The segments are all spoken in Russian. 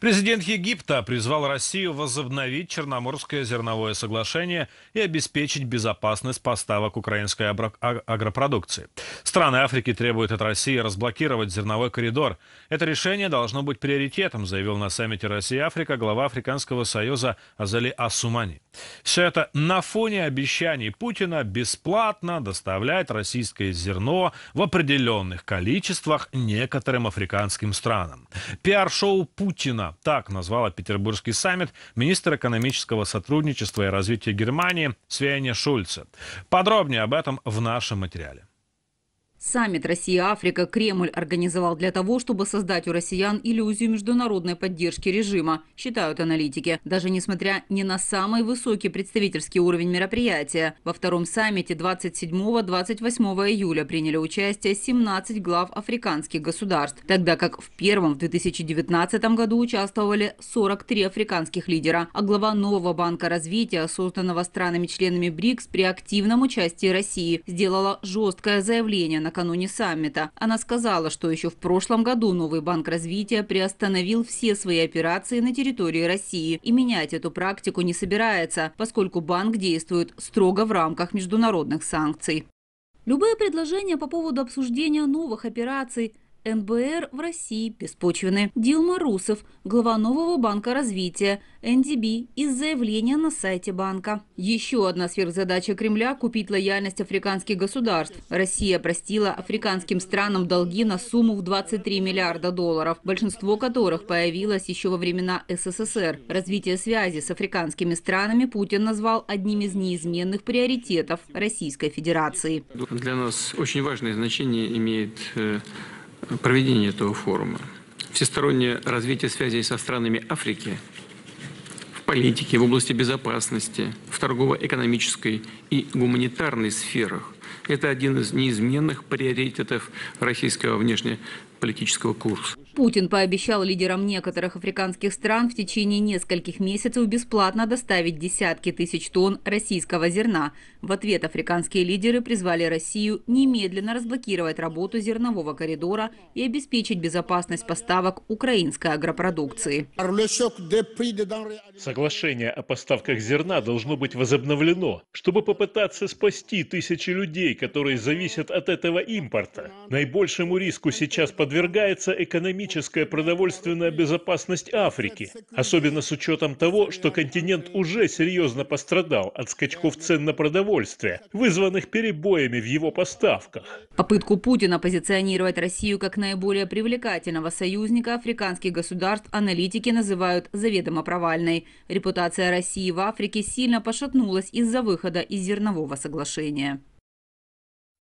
Президент Египта призвал Россию возобновить Черноморское зерновое соглашение и обеспечить безопасность поставок украинской а, агропродукции. Страны Африки требуют от России разблокировать зерновой коридор. Это решение должно быть приоритетом, заявил на саммите Россия-Африка глава Африканского союза Азали Асумани. Все это на фоне обещаний Путина бесплатно доставлять российское зерно в определенных количествах некоторым африканским странам. Пиар-шоу Путина так назвала Петербургский саммит министр экономического сотрудничества и развития Германии Свене Шульце. Подробнее об этом в нашем материале. Саммит «Россия-Африка» Кремль организовал для того, чтобы создать у россиян иллюзию международной поддержки режима, считают аналитики, даже несмотря не на самый высокий представительский уровень мероприятия. Во втором саммите 27-28 июля приняли участие 17 глав африканских государств, тогда как в первом в 2019 году участвовали 43 африканских лидера, а глава нового банка развития, созданного странами-членами БРИКС при активном участии России, сделала жесткое заявление на накануне саммита. Она сказала, что еще в прошлом году новый Банк развития приостановил все свои операции на территории России и менять эту практику не собирается, поскольку банк действует строго в рамках международных санкций. Любые предложения по поводу обсуждения новых операций – НБР в России беспочвены. Дилма Русов, глава Нового банка развития, НДБ из заявления на сайте банка. Еще одна сверхзадача Кремля – купить лояльность африканских государств. Россия простила африканским странам долги на сумму в 23 миллиарда долларов, большинство которых появилось еще во времена СССР. Развитие связи с африканскими странами Путин назвал одним из неизменных приоритетов Российской Федерации. Для нас очень важное значение имеет э, проведения этого форума, всестороннее развитие связей со странами Африки в политике, в области безопасности, в торгово-экономической и гуманитарной сферах – это один из неизменных приоритетов российского внешнеполитического курса. Путин пообещал лидерам некоторых африканских стран в течение нескольких месяцев бесплатно доставить десятки тысяч тонн российского зерна. В ответ африканские лидеры призвали Россию немедленно разблокировать работу зернового коридора и обеспечить безопасность поставок украинской агропродукции. Соглашение о поставках зерна должно быть возобновлено, чтобы попытаться спасти тысячи людей, которые зависят от этого импорта. Наибольшему риску сейчас подвергается экономика экономическая продовольственная безопасность Африки, особенно с учетом того, что континент уже серьезно пострадал от скачков цен на продовольствие, вызванных перебоями в его поставках. Попытку Путина позиционировать Россию как наиболее привлекательного союзника африканских государств аналитики называют заведомо провальной. Репутация России в Африке сильно пошатнулась из-за выхода из зернового соглашения.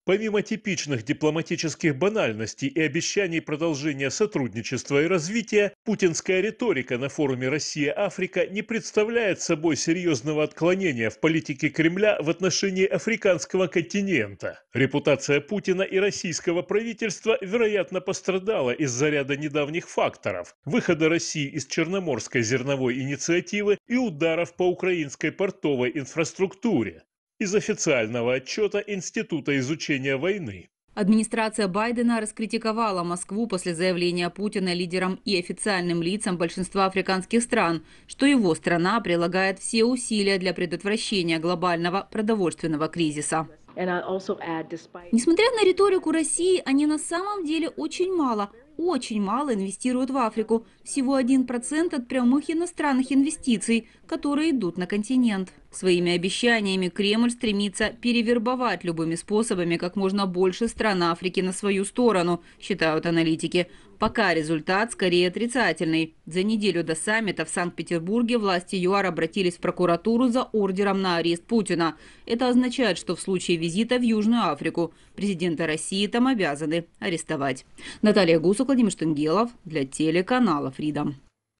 Помимо типичных дипломатических банальностей и обещаний продолжения сотрудничества и развития, путинская риторика на форуме «Россия-Африка» не представляет собой серьезного отклонения в политике Кремля в отношении африканского континента. Репутация Путина и российского правительства, вероятно, пострадала из-за ряда недавних факторов – выхода России из Черноморской зерновой инициативы и ударов по украинской портовой инфраструктуре из официального отчета Института изучения войны. Администрация Байдена раскритиковала Москву после заявления Путина лидерам и официальным лицам большинства африканских стран, что его страна прилагает все усилия для предотвращения глобального продовольственного кризиса. Несмотря на риторику России, они на самом деле очень мало очень мало инвестируют в Африку, всего 1% от прямых иностранных инвестиций, которые идут на континент. Своими обещаниями Кремль стремится перевербовать любыми способами как можно больше стран Африки на свою сторону, считают аналитики. Пока результат скорее отрицательный. За неделю до саммита в Санкт-Петербурге власти ЮАР обратились в прокуратуру за ордером на арест Путина. Это означает, что в случае визита в Южную Африку президента России там обязаны арестовать. Наталья Гусок, Владимир Штангелов для телеканала «Фридом».